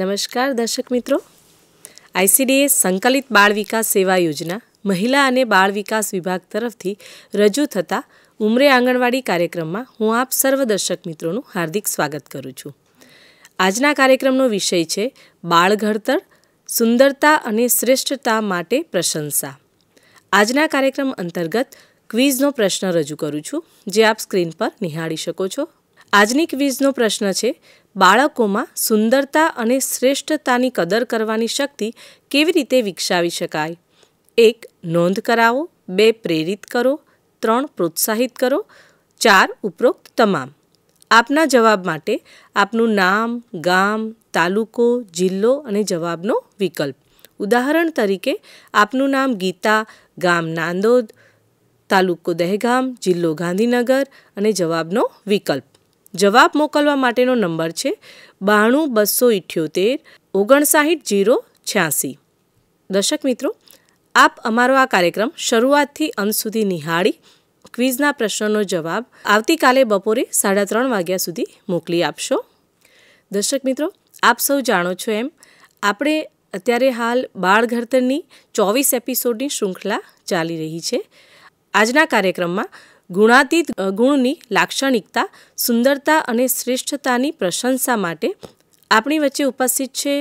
નમસ્કાર દર્શક મિત્રો આઈસીડીએ સંકલિત બાળ વિકાસ સેવા યોજના મહિલા અને બાળ વિકાસ વિભાગ તરફથી રજૂ થતા ઉમરે આંગણવાડી કાર્યક્રમમાં હું આપ સર્વ દર્શક મિત્રોનું હાર્દિક સ્વાગત કરું છું આજના કાર્યક્રમનો વિષય છે બાળ ઘડતર સુંદરતા અને શ્રેષ્ઠતા માટે પ્રશંસા આજના કાર્યક્રમ અંતર્ગત ક્વિઝનો પ્રશ્ન રજૂ કરું છું જે આપ સ્ક્રીન પર નિહાળી શકો છો આજની ક્વિઝનો પ્રશ્ન છે બાળકોમાં સુંદરતા અને શ્રેષ્ઠતાની કદર કરવાની શક્તિ કેવી રીતે વિકસાવી શકાય એક નોંધ કરાવો બે પ્રેરિત કરો ત્રણ પ્રોત્સાહિત કરો ચાર ઉપરોક્ત તમામ આપના જવાબ માટે આપનું નામ ગામ તાલુકો જિલ્લો અને જવાબનો વિકલ્પ ઉદાહરણ તરીકે આપનું નામ ગીતા ગામ નાંદોદ તાલુકો દહેગામ જિલ્લો ગાંધીનગર અને જવાબનો વિકલ્પ જવાબ મોકલવા માટેનો નંબર છે બાણું બસો ઇઠ્યોતેર ઓગણસાઠ જીરો છ્યાસી દર્શક મિત્રો આપ અમારો આ કાર્યક્રમ શરૂઆતથી અંત સુધી નિહાળી ક્વિઝના પ્રશ્નનો જવાબ આવતીકાલે બપોરે સાડા ત્રણ વાગ્યા સુધી મોકલી આપશો દર્શક મિત્રો આપ સૌ જાણો છો એમ આપણે અત્યારે હાલ બાળ ઘડતરની ચોવીસ એપિસોડની શૃંખલા ચાલી રહી છે આજના કાર્યક્રમમાં ગુણાતીત ગુણની લાક્ષણિકતા સુંદરતા અને શ્રેષ્ઠતાની પ્રશંસા માટે આપણી વચ્ચે ઉપસ્થિત છે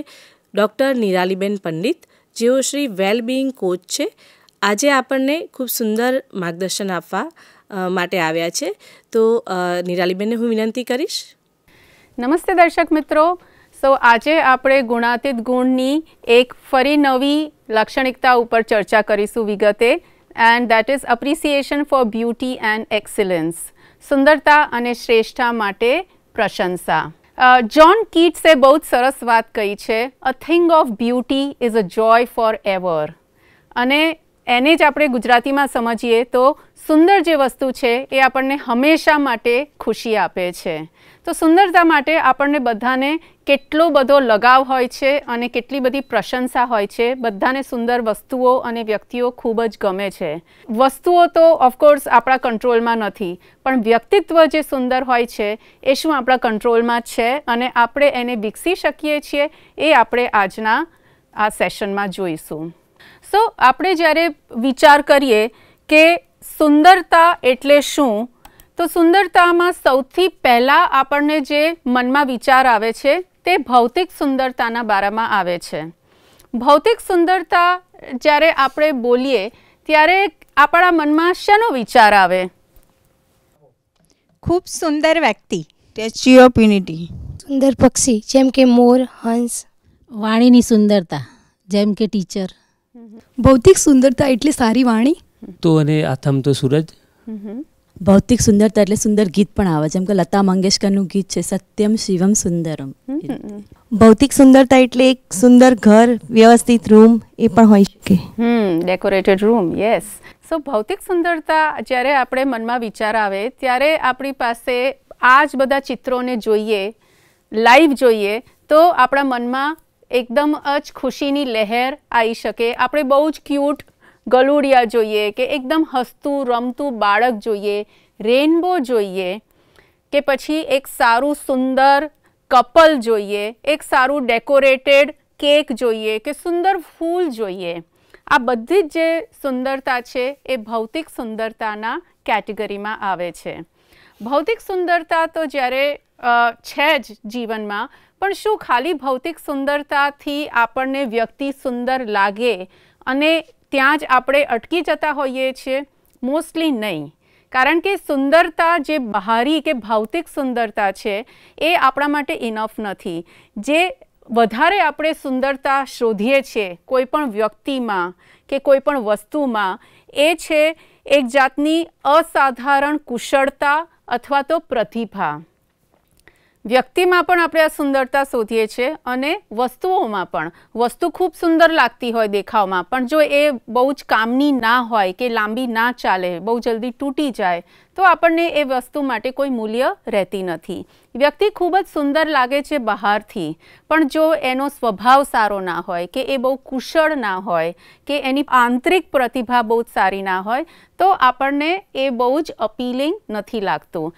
ડૉક્ટર નિરાલીબેન પંડિત જેઓ શ્રી વેલબીઇંગ કોચ છે આજે આપણને ખૂબ સુંદર માર્ગદર્શન આપવા માટે આવ્યા છે તો નિરાલીબેનને હું વિનંતી કરીશ નમસ્તે દર્શક મિત્રો સો આજે આપણે ગુણાતીત ગુણની એક ફરી નવી લાક્ષણિકતા ઉપર ચર્ચા કરીશું વિગતે and that is appreciation for beauty and excellence. Sundarta ane shreshta mate prashansa. Uh, John Keats bahut saras vaat kahi che, a thing of beauty is a joy forever. Ane એને જ આપણે ગુજરાતીમાં સમજીએ તો સુંદર જે વસ્તુ છે એ આપણને હંમેશા માટે ખુશી આપે છે તો સુંદરતા માટે આપણને બધાને કેટલો બધો લગાવ હોય છે અને કેટલી બધી પ્રશંસા હોય છે બધાને સુંદર વસ્તુઓ અને વ્યક્તિઓ ખૂબ જ ગમે છે વસ્તુઓ તો ઓફકોર્સ આપણા કંટ્રોલમાં નથી પણ વ્યક્તિત્વ જે સુંદર હોય છે એ શું આપણા કંટ્રોલમાં છે અને આપણે એને વિકસી શકીએ છીએ એ આપણે આજના આ સેશનમાં જોઈશું સો આપણે જ્યારે વિચાર કરીએ કે સુંદરતા એટલે શું તો સુંદરતામાં સૌથી પહેલાં આપણને જે મનમાં વિચાર આવે છે તે ભૌતિક સુંદરતાના બારામાં આવે છે ભૌતિક સુંદરતા જ્યારે આપણે બોલીએ ત્યારે આપણા મનમાં શેનો વિચાર આવે ખૂબ સુંદર વ્યક્તિ સ્ટેચ્યુ ઓફ યુનિટી સુંદર પક્ષી જેમ કે મોર હંસ વાણીની સુંદરતા જેમ કે ટીચર ભૌતિક સુંદરતા એટલે સારી વાણી તો અને આથમ તો સૂરજ ભૌતિક સુંદરતા એટલે સુંદર ગીત પણ આવે જેમ કે લતા મંગેશકરનું ગીત છે સત્યમ શિવમ સુંદરમ ભૌતિક સુંદરતા એટલે એક સુંદર ઘર વ્યવસ્થિત રૂમ એ પણ હોઈ શકે hmm decorated room yes so ભૌતિક સુંદરતા જ્યારે આપણે મનમાં વિચાર આવે ત્યારે આપણી પાસે આ જ બધા ચિત્રોને જોઈએ લાઈવ જોઈએ તો આપણા મનમાં એકદમ જ ખુશીની લહેર આવી શકે આપણે બહુ જ ક્યુટ ગલુડિયા જોઈએ કે એકદમ હસતું રમતું બાળક જોઈએ રેનબો જોઈએ કે પછી એક સારું સુંદર કપલ જોઈએ એક સારું ડેકોરેટેડ કેક જોઈએ કે સુંદર ફૂલ જોઈએ આ બધી જ જે સુંદરતા છે એ ભૌતિક સુંદરતાના કેટેગરીમાં આવે છે ભૌતિક સુંદરતા તો જ્યારે છે જ જીવનમાં શું ખાલી ભૌતિક સુંદરતા થી આપણે વ્યક્તિ સુંદર લાગે અને ત્યાં જ આપણે અટકી જતા હોઈએ છે મોસ્ટલી નહીં કારણ કે સુંદરતા જે બહારી કે ભૌતિક સુંદરતા છે એ આપણા માટે ઇનફ નથી જે વધારે આપણે સુંદરતા શોધીએ છીએ કોઈ પણ વ્યક્તિ માં કે કોઈ પણ વસ્તુ માં એ છે એક જાતની અસાધારણ કુશળતા अथवा તો પ્રતિભા વ્યક્તિમાં પણ આપણે આ સુંદરતા શોધીએ છીએ અને વસ્તુઓમાં પણ વસ્તુ ખૂબ સુંદર લાગતી હોય દેખાવમાં પણ જો એ બહુ જ કામની ના હોય કે લાંબી ના ચાલે બહુ જલ્દી તૂટી જાય તો આપણને એ વસ્તુ માટે કોઈ મૂલ્ય રહેતી નથી વ્યક્તિ ખૂબ જ સુંદર લાગે છે બહારથી પણ જો એનો સ્વભાવ સારો ના હોય કે એ બહુ કુશળ ના હોય કે એની આંતરિક પ્રતિભા બહુ જ સારી ના હોય તો આપણને એ બહુ જ અપીલિંગ નથી લાગતું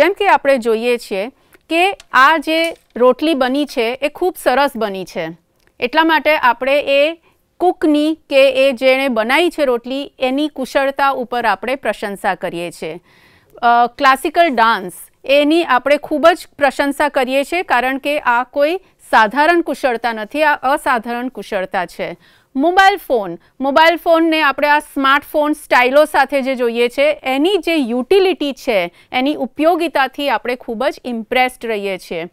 જેમ કે આપણે જોઈએ છીએ કે આ જે રોટલી બની છે એ ખૂબ સરસ બની છે એટલા માટે આપણે એ કૂકની કે એ જેણે બનાવી છે રોટલી એની કુશળતા ઉપર આપણે પ્રશંસા કરીએ છીએ ક્લાસિકલ ડાન્સ એની આપણે ખૂબ જ પ્રશંસા કરીએ છીએ કારણ કે આ કોઈ સાધારણ કુશળતા નથી આ અસાધારણ કુશળતા છે મોબાઈલ ફોન મોબાઈલ ફોનને આપણે આ સ્માર્ટફોન સ્ટાઇલો સાથે જે જોઈએ છે એની જે યુટિલિટી છે એની ઉપયોગિતાથી આપણે ખૂબ જ ઇમ્પ્રેસ્ડ રહીએ છીએ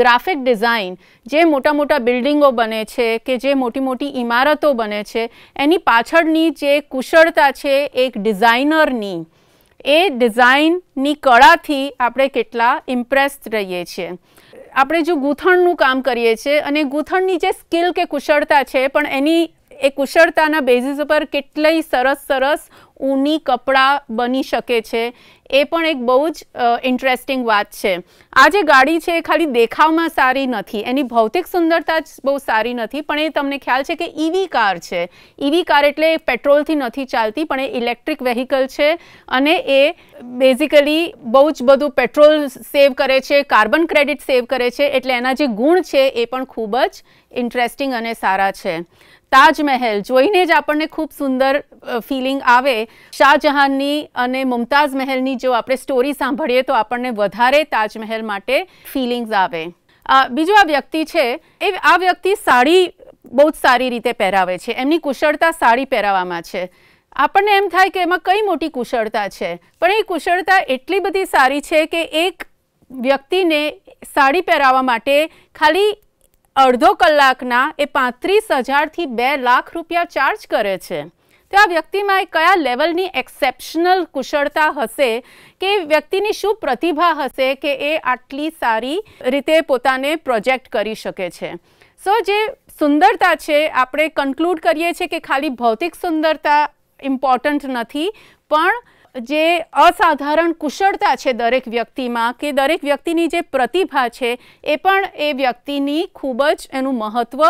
ગ્રાફિક ડિઝાઇન જે મોટા મોટા બિલ્ડિંગો બને છે કે જે મોટી મોટી ઇમારતો બને છે એની પાછળની જે કુશળતા છે એક ડિઝાઇનરની એ ડિઝાઇનની કળાથી આપણે કેટલા ઇમ્પ્રેસ્ડ રહીએ છીએ આપણે જો ગૂંથણનું કામ કરીએ છીએ અને ગૂંથણની જે સ્કિલ કે કુશળતા છે પણ એની એ કુશળતાના બેઝિસ ઉપર કેટલી સરસ સરસ ઊની કપડાં બની શકે છે એ પણ એક બહુ જ ઇન્ટરેસ્ટિંગ વાત છે આ જે ગાડી છે એ ખાલી દેખાવમાં સારી નથી એની ભૌતિક સુંદરતા જ બહુ સારી નથી પણ એ તમને ખ્યાલ છે કે ઈવી e કાર છે ઈવી e કાર એટલે એ પેટ્રોલથી નથી ચાલતી પણ એ ઇલેક્ટ્રિક વેહિકલ છે અને એ બેઝિકલી બહુ જ બધું પેટ્રોલ સેવ કરે છે કાર્બન ક્રેડિટ સેવ કરે છે એટલે એના જે ગુણ છે એ પણ ખૂબ જ ઇન્ટરેસ્ટિંગ અને સારા છે તાજમહેલ જોઈને જ આપણને ખૂબ સુંદર ફિલિંગ આવે શાહજહાનની અને મુમતાઝ મહેલની જો આપણે સ્ટોરી સાંભળીએ તો આપણને વધારે તાજમહેલ માટે ફિલિંગ્સ આવે બીજો આ વ્યક્તિ છે એ આ વ્યક્તિ સાડી બહુ જ સારી રીતે પહેરાવે છે એમની કુશળતા સાડી પહેરાવામાં છે આપણને એમ થાય કે એમાં કઈ મોટી કુશળતા છે પણ એ કુશળતા એટલી બધી સારી છે કે એક વ્યક્તિને સાડી પહેરાવવા માટે ખાલી અડધો કલાકના એ પાંત્રીસ હજારથી બે લાખ રૂપિયા ચાર્જ કરે છે તો આ વ્યક્તિમાં એ કયા લેવલની એક્સેપ્શનલ કુશળતા હશે કે વ્યક્તિની શું પ્રતિભા હશે કે એ આટલી સારી રીતે પોતાને પ્રોજેક્ટ કરી શકે છે સો જે સુંદરતા છે આપણે કન્ક્લુડ કરીએ છીએ કે ખાલી ભૌતિક સુંદરતા ઇમ્પોર્ટન્ટ નથી પણ જે અસાધારણ કુશળતા છે દરેક વ્યક્તિમાં કે દરેક વ્યક્તિની જે પ્રતિભા છે એ પણ એ વ્યક્તિની ખૂબ જ એનું મહત્ત્વ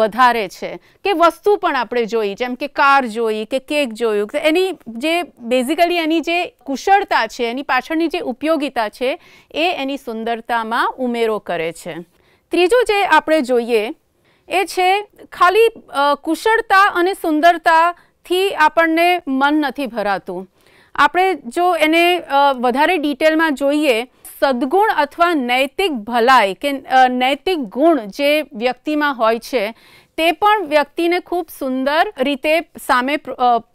વધારે છે કે વસ્તુ પણ આપણે જોઈ જેમ કે કાર જોઈ કે કેક જોયું એની જે બેઝિકલી એની જે કુશળતા છે એની પાછળની જે ઉપયોગિતા છે એ એની સુંદરતામાં ઉમેરો કરે છે ત્રીજું જે આપણે જોઈએ એ છે ખાલી કુશળતા અને સુંદરતાથી આપણને મન નથી ભરાતું આપણે જો એને વધારે ડિટેલમાં જોઈએ સદગુણ અથવા નૈતિક ભલાઈ કે નૈતિક ગુણ જે વ્યક્તિમાં હોય છે તે પણ વ્યક્તિને ખૂબ સુંદર રીતે સામે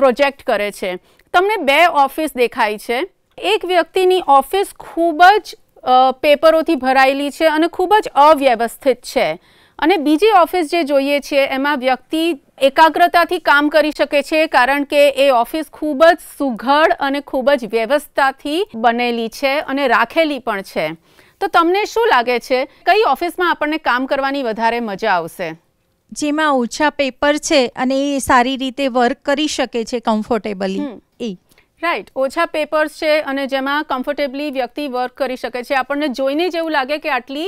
પ્રોજેક્ટ કરે છે તમને બે ઓફિસ દેખાય છે એક વ્યક્તિની ઓફિસ ખૂબ જ પેપરોથી ભરાયેલી છે અને ખૂબ જ અવ્યવસ્થિત છે અને બીજી ઓફિસ જે જોઈએ છે એમાં વ્યક્તિ એકાગ્રતાથી કામ કરી શકે છે કારણ કે એ ઓફિસ ખૂબ જ સુઘડ અને ખૂબ જ વ્યવસ્થાથી બનેલી છે અને રાખેલી પણ છે તો તમને શું લાગે છે કઈ ઓફિસમાં આપણને કામ કરવાની વધારે મજા આવશે જેમાં ઓછા પેપર છે અને એ સારી રીતે વર્ક કરી શકે છે કમ્ફર્ટેબલી રાઈટ ઓછા પેપર્સ છે અને જેમાં કમ્ફર્ટેબલી વ્યક્તિ વર્ક કરી શકે છે આપણને જોઈને જ એવું લાગે કે આટલી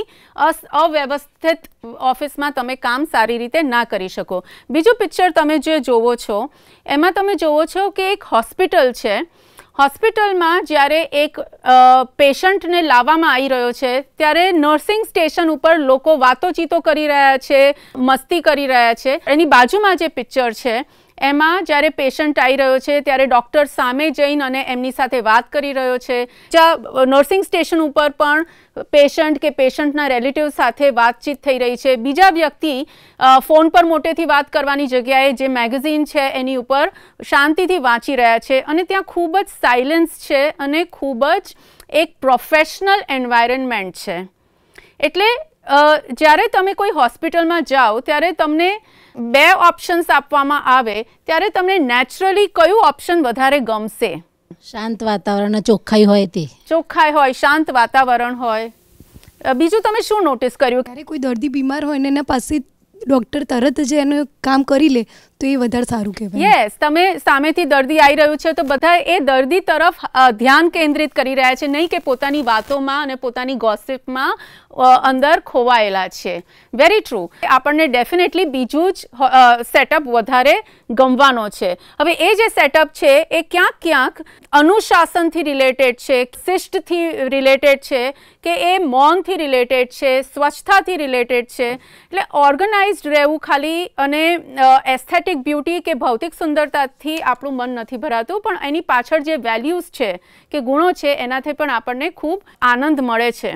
અવ્યવસ્થિત ઓફિસમાં તમે કામ સારી રીતે ના કરી શકો બીજું પિક્ચર તમે જે જોવો છો એમાં તમે જોવો છો કે એક હોસ્પિટલ છે હોસ્પિટલમાં જ્યારે એક પેશન્ટને લાવવામાં આવી રહ્યો છે ત્યારે નર્સિંગ સ્ટેશન ઉપર લોકો વાતોચીતો કરી રહ્યા છે મસ્તી કરી રહ્યા છે એની બાજુમાં જે પિક્ચર છે એમાં જ્યારે પેશન્ટ આવી રહ્યો છે ત્યારે ડૉક્ટર સામે જઈને અને એમની સાથે વાત કરી રહ્યો છે જ્યાં નર્સિંગ સ્ટેશન ઉપર પણ પેશન્ટ કે પેશન્ટના રિલેટિવ સાથે વાતચીત થઈ રહી છે બીજા વ્યક્તિ ફોન પર મોટેથી વાત કરવાની જગ્યાએ જે મેગેઝિન છે એની ઉપર શાંતિથી વાંચી રહ્યા છે અને ત્યાં ખૂબ જ સાયલન્સ છે અને ખૂબ જ એક પ્રોફેશનલ એન્વાયરનમેન્ટ છે એટલે જ્યારે તમે કોઈ હોસ્પિટલમાં જાઓ ત્યારે તમને બે ઓપ્શન્સ આપવામાં આવે ત્યારે તમને નેચરલી કયું ઓપ્શન વધારે ગમશે શાંત વાતાવરણ ચોખ્ખાઈ હોય તે ચોખ્ખાઈ હોય શાંત વાતાવરણ હોય બીજું તમે શું નોટિસ કર્યું ક્યારે કોઈ દર્દી બીમાર હોય ને એના પાસે ડૉક્ટર તરત જ એનું કામ કરી લે તો એ વધારે સારું કહેવાય યસ તમે સામેથી દર્દી આવી રહ્યું છે તો બધા એ દર્દી તરફ ધ્યાન કેન્દ્રિત કરી રહ્યા છે નહીં કે પોતાની વાતોમાં અને પોતાની ગોસિપમાં અંદર ખોવાયેલા છે વેરી ટ્રુ આપણને ડેફિનેટલી બીજું જ સેટઅપ વધારે ગમવાનો છે હવે એ જે સેટઅપ છે એ ક્યાંક ક્યાંક અનુશાસનથી રિલેટેડ છે શિષ્ટથી રિલેટેડ છે કે એ મૌનથી રિલેટેડ છે સ્વચ્છતાથી રિલેટેડ છે એટલે ઓર્ગનાઇઝડ રહેવું ખાલી અને એસ્થેટિક એસ્થેટિક બ્યુટી કે ભૌતિક સુંદરતાથી આપણું મન નથી ભરાતું પણ એની પાછળ જે વેલ્યુઝ છે કે ગુણો છે એનાથી પણ આપણને ખૂબ આનંદ મળે છે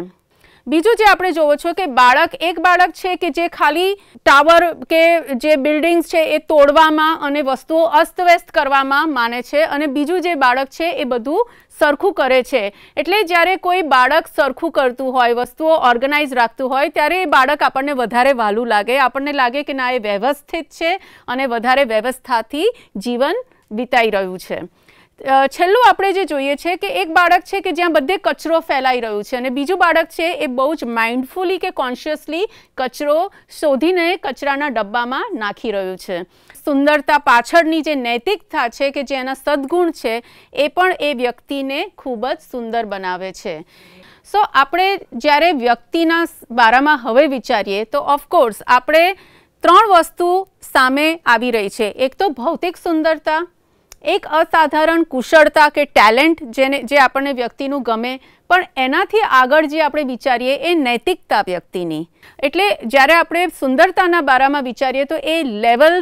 બીજું જે આપણે જોવો છો કે બાળક એક બાળક છે કે જે ખાલી ટાવર કે જે બિલ્ડિંગ્સ છે એ તોડવામાં અને વસ્તુઓ અસ્તવ્યસ્ત કરવામાં માને છે અને બીજું જે બાળક છે એ બધું સરખું કરે છે એટલે જ્યારે કોઈ બાળક સરખું કરતું હોય વસ્તુઓ ઓર્ગેનાઇઝ રાખતું હોય ત્યારે એ બાળક આપણને વધારે વાલું લાગે આપણને લાગે કે ના એ વ્યવસ્થિત છે અને વધારે વ્યવસ્થાથી જીવન વિતાઈ રહ્યું છે છેલ્લું આપણે જે જોઈએ છે કે એક બાળક છે કે જ્યાં બધે કચરો ફેલાઈ રહ્યું છે અને બીજું બાળક છે એ બહુ જ માઇન્ડફુલી કે કોન્શિયસલી કચરો શોધીને કચરાના ડબ્બામાં નાખી રહ્યું છે સુંદરતા પાછળની જે નૈતિકતા છે કે જે એના સદગુણ છે એ પણ એ વ્યક્તિને ખૂબ જ સુંદર બનાવે છે સો આપણે જ્યારે વ્યક્તિના બારામાં હવે વિચારીએ તો ઓફકોર્સ આપણે ત્રણ વસ્તુ સામે આવી રહી છે એક તો ભૌતિક સુંદરતા એક અસાધારણ કુશળતા કે ટેલેન્ટ જેને જે આપણને વ્યક્તિનું ગમે પણ એનાથી આગળ જે આપણે વિચારીએ એ નૈતિકતા વ્યક્તિની એટલે જ્યારે આપણે સુંદરતાના બારામાં વિચારીએ તો એ લેવલ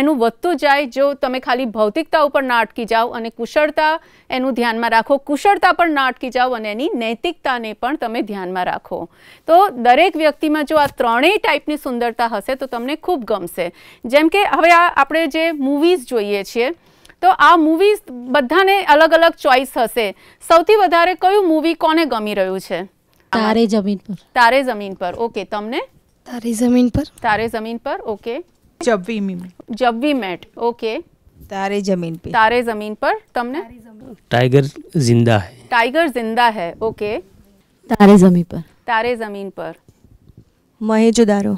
એનું વધતું જાય જો તમે ખાલી ભૌતિકતા ઉપર ના અટકી જાઓ અને કુશળતા એનું ધ્યાનમાં રાખો કુશળતા પણ ના અટકી જાઓ અને એની નૈતિકતાને પણ તમે ધ્યાનમાં રાખો તો દરેક વ્યક્તિમાં જો આ ત્રણેય ટાઈપની સુંદરતા હશે તો તમને ખૂબ ગમશે જેમ કે હવે આ આપણે જે મૂવીઝ જોઈએ છીએ તો આ મૂવીઝ બધાને અલગ અલગ ચોઈસ હશે સૌથી વધારે કયું મૂવી કોને ગમી રહ્યું છે તારે જમીન પર તારે જમીન પર ઓકે તમને તારે જમીન પર Taare Zameen Par okay Jab we met Jab we met okay Taare Zameen પર તારે જમીન પર તમને ટાઈગર जिंदा હે टाइगर जिंदा है ओके તારે જમીન પર Taare Zameen Par Mohenjo Daro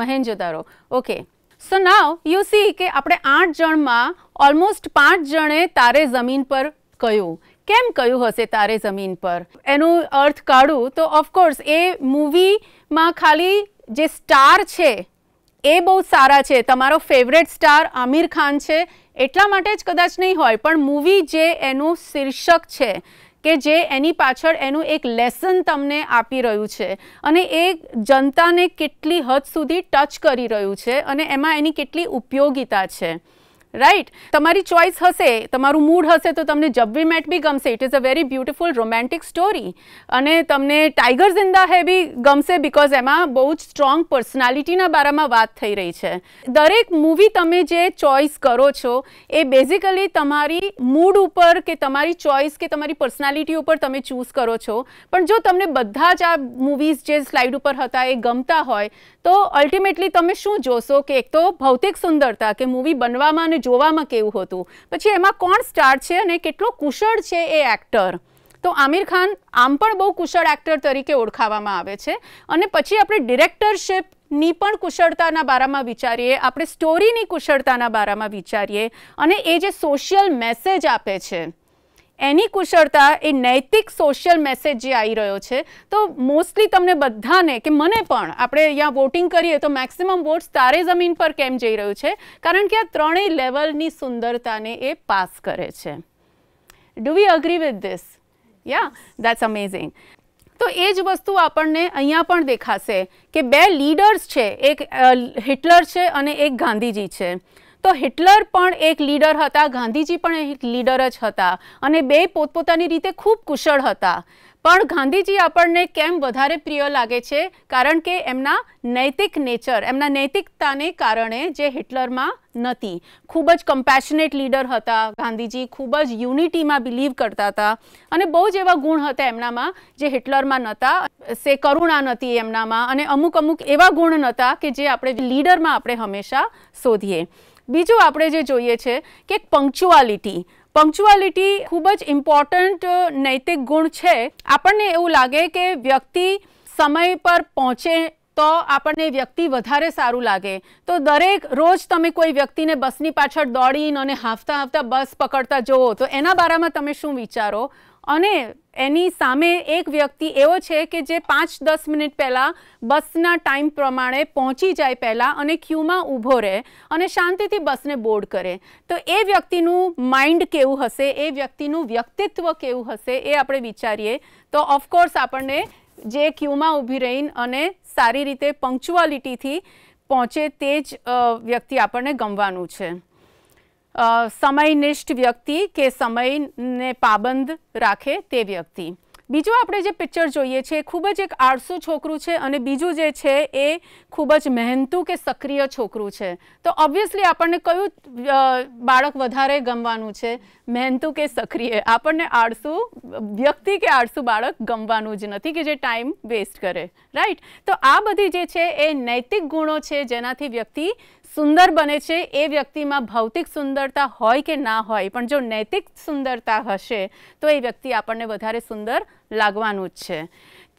Mohenjo Daro okay so now you see કે આપણે આઠ જણમાં ઓલમોસ્ટ પાંચ જણે તારે જમીન પર કહ્યું કેમ કહ્યું હશે તારે જમીન પર એનું અર્થ કાઢું તો ઓફકોર્સ એ મૂવીમાં ખાલી જે સ્ટાર છે એ બહુ સારા છે તમારો ફેવરેટ સ્ટાર આમિર ખાન છે એટલા માટે જ કદાચ નહીં હોય પણ મૂવી જે એનું શીર્ષક છે કે જે એની પાછળ એનું એક લેસન તમને આપી રહ્યું છે અને એ જનતાને કેટલી હદ સુધી ટચ કરી રહ્યું છે અને એમાં એની કેટલી ઉપયોગિતા છે રાઈટ તમારી ચોઇસ હશે તમારું મૂડ હશે તો તમને જબ મેટ બી ગમશે it is a very beautiful romantic story અને તમને ટાઈગર જિંદા હે બી ગમશે બિકોઝ એમાં બહુ જ સ્ટ્રોંગ પર્સનાલિટીના બારામાં વાત થઈ રહી છે દરેક મૂવી તમે જે ચોઇસ કરો છો એ બેઝિકલી તમારી મૂડ ઉપર કે તમારી ચોઇસ કે તમારી પર્સનાલિટી ઉપર તમે ચૂઝ કરો છો પણ જો તમને બધા જ આ મૂવીઝ જે સ્લાઇડ ઉપર હતા એ ગમતા હોય તો અલ્ટિમેટલી તમે શું જોશો કે એક તો ભૌતિક સુંદરતા કે મૂવી બનવામાં અને જોવામાં કેવું હતું પછી એમાં કોણ સ્ટાર છે અને કેટલો કુશળ છે એ એક્ટર તો આમિર ખાન આમ પણ બહુ કુશળ એક્ટર તરીકે ઓળખાવામાં આવે છે અને પછી આપણે ડિરેક્ટરશિપ ની પણ કુશળતાના બારામાં વિચારીએ આપણે સ્ટોરીની કુશળતાના બારામાં વિચારીએ અને એ જે સોશિયલ મેસેજ આપે છે એની કુશળતા એ નૈતિક સોશિયલ મેસેજ જે આવી રહ્યો છે તો મોસ્ટલી તમને બધાને કે મને પણ આપણે અહીંયા વોટિંગ કરીએ તો મેક્સિમમ વોટ્સ તારે જમીન પર કેમ જઈ રહ્યું છે કારણ કે આ ત્રણેય લેવલની સુંદરતાને એ પાસ કરે છે do we agree with this yeah that's amazing તો એ જ વસ્તુ આપણને અહીંયા પણ દેખાશે કે બે લીડર્સ છે એક હિટલર છે અને એક ગાંધીજી છે તો હિટલર પણ એક લીડર હતા ગાંધીજી પણ એક લીડર જ હતા અને બે પોતપોતાની રીતે ખૂબ કુશળ હતા પણ ગાંધીજી આપણને કેમ વધારે પ્રિય લાગે છે કારણ કે એમના નૈતિક નેચર એમના નૈતિકતાને કારણે જે હિટલરમાં નથી ખૂબ જ કમ્પેશનેટ લીડર હતા ગાંધીજી ખૂબ જ યુનિટીમાં બિલીવ કરતા હતા અને બહુ જ એવા ગુણ હતા એમનામાં જે હિટલરમાં નહોતા સે કરુણા નહોતી એમનામાં અને અમુક અમુક એવા ગુણ નહોતા કે જે આપણે લીડરમાં આપણે હંમેશા શોધીએ બીજું આપણે જે જોઈએ છે કે પંક્ચ્યુઆલિટી પંક્ચ્યુઆલિટી ખૂબ જ ઇમ્પોર્ટન્ટ નૈતિક ગુણ છે આપણને એવું લાગે કે વ્યક્તિ સમય પર પહોંચે તો આપણને વ્યક્તિ વધારે સારું લાગે તો દરેક રોજ તમે કોઈ વ્યક્તિને બસની પાછળ દોડીને અને હાંફતા હાફતા બસ પકડતા જુઓ તો એના બારામાં તમે શું વિચારો અને એની સામે એક વ્યક્તિ એવો છે કે જે પાંચ દસ મિનિટ પહેલાં બસના ટાઈમ પ્રમાણે પહોંચી જાય પહેલાં અને ક્યુમાં ઊભો રહે અને શાંતિથી બસને બોર્ડ કરે તો એ વ્યક્તિનું માઇન્ડ કેવું હશે એ વ્યક્તિનું વ્યક્તિત્વ કેવું હશે એ આપણે વિચારીએ તો ઓફકોર્સ આપણને જે ક્યુમાં ઊભી રહીને અને સારી રીતે પંક્ચ્યુઆલિટીથી પહોંચે તે જ વ્યક્તિ આપણને ગમવાનું છે સમય નિષ્ઠ વ્યક્તિ કે સમય ને પાબંદ રાખે તે વ્યક્તિ બીજો આપણે જે પિક્ચર જોઈએ છે ખૂબ જ એક આર્સુ છોકરું છે અને બીજો જે છે એ ખૂબ જ મહેનતુ કે સક્રિય છોકરું છે તો ઓબવિયસલી આપણે કયું બાળક વધારે ગમવાનું છે મહેનતુ કે સક્રિય આપણે આર્સુ વ્યક્તિ કે આર્સુ બાળક ગમવાનું જ નથી કે જે ટાઈમ વેસ્ટ કરે રાઈટ તો આ બધી જે છે એ નૈતિક ગુણો છે જેનાથી વ્યક્તિ સુંદર બને છે એ વ્યક્તિમાં ભૌતિક સુંદરતા હોય કે ના હોય પણ જો નૈતિક સુંદરતા હશે તો એ વ્યક્તિ આપણને વધારે સુંદર લાગવાનું જ છે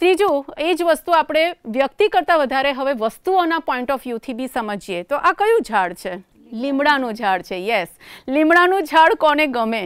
ત્રીજું એ જ વસ્તુ આપણે વ્યક્તિ કરતાં વધારે હવે વસ્તુઓના પોઈન્ટ ઓફ વ્યૂથી બી સમજીએ તો આ કયું ઝાડ છે લીમડાનું ઝાડ છે યસ લીમડાનું ઝાડ કોને ગમે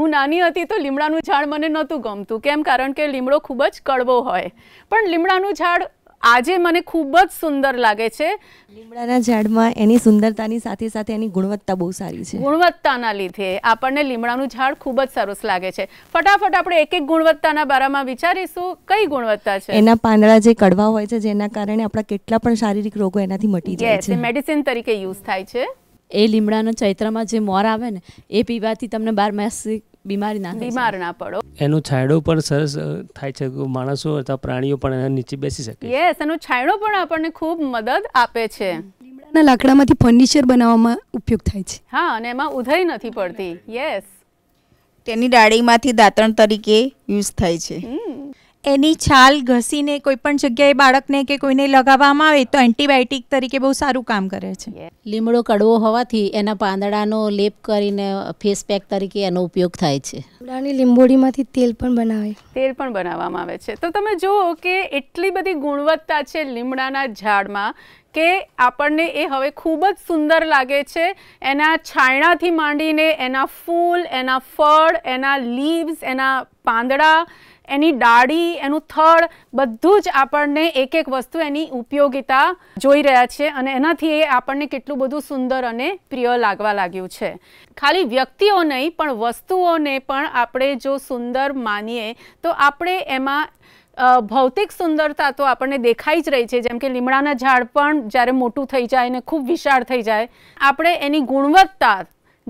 હું નાની હતી તો લીમડાનું ઝાડ મને નહોતું ગમતું કેમ કારણ કે લીમડો ખૂબ જ કડવો હોય પણ લીમડાનું ઝાડ આજે મને ખૂબ જ સુંદર લાગે છે લીમડાના ઝાડમાં એની સુંદરતાની સાથે સાથે એની ગુણવત્તા બહુ સારી છે ગુણવત્તાના લીધે આપણને લીમડાનું ઝાડ ખૂબ જ સરસ લાગે છે ફટાફટ આપણે એક એક ગુણવત્તાના બારામાં વિચારીશું કઈ ગુણવત્તા છે એના પાંદડા જે કડવા હોય છે જેના કારણે આપણા કેટલા પણ શારીરિક રોગો એનાથી મટી જાય છે મેડિસિન તરીકે યુઝ થાય છે એ લીમડાનો ચૈત્રમાં જે મોર આવે ને એ પીવાથી તમને બાર બારમાસિક બીમારી ના બીમાર ના પડો એનું છાંયડો પણ સરસ થાય છે માણસો અથવા પ્રાણીઓ પણ એના નીચે બેસી શકે યસ એનો છાંયડો પણ આપણને ખૂબ મદદ આપે છે લીમડાના લાકડામાંથી ફર્નિચર બનાવવામાં ઉપયોગ થાય છે હા અને એમાં ઉધઈ નથી પડતી યસ તેની ડાળીમાંથી દાંતણ તરીકે યુઝ થાય છે હમ એની છાલ ઘસીને કોઈ પણ જગ્યાએ બાળકને કે કોઈને લગાવવામાં આવે તો એન્ટીબાયોટિક તરીકે બહુ સારું કામ કરે છે લીમડો કડવો હોવાથી એના પાંદડાનો લેપ કરીને ફેસ પેક તરીકે એનો ઉપયોગ થાય છે લીમડાની લીંબોડીમાંથી તેલ પણ બનાવે તેલ પણ બનાવવામાં આવે છે તો તમે જુઓ કે એટલી બધી ગુણવત્તા છે લીમડાના ઝાડમાં કે આપણને એ હવે ખૂબ જ સુંદર લાગે છે એના છાયણાથી માંડીને એના ફૂલ એના ફળ એના લીવ્સ એના પાંદડા એની ડાળી એનું થડ બધું જ આપણને એક એક વસ્તુ એની ઉપયોગિતા જોઈ રહ્યા છે અને એનાથી એ આપણને કેટલું બધું સુંદર અને પ્રિય લાગવા લાગ્યું છે ખાલી વ્યક્તિઓ નહીં પણ વસ્તુઓને પણ આપણે જો સુંદર માનીએ તો આપણે એમાં ભૌતિક સુંદરતા તો આપણને દેખાઈ જ રહી છે જેમ કે લીમડાના ઝાડ પણ જ્યારે મોટું થઈ જાય અને ખૂબ વિશાળ થઈ જાય આપણે એની ગુણવત્તા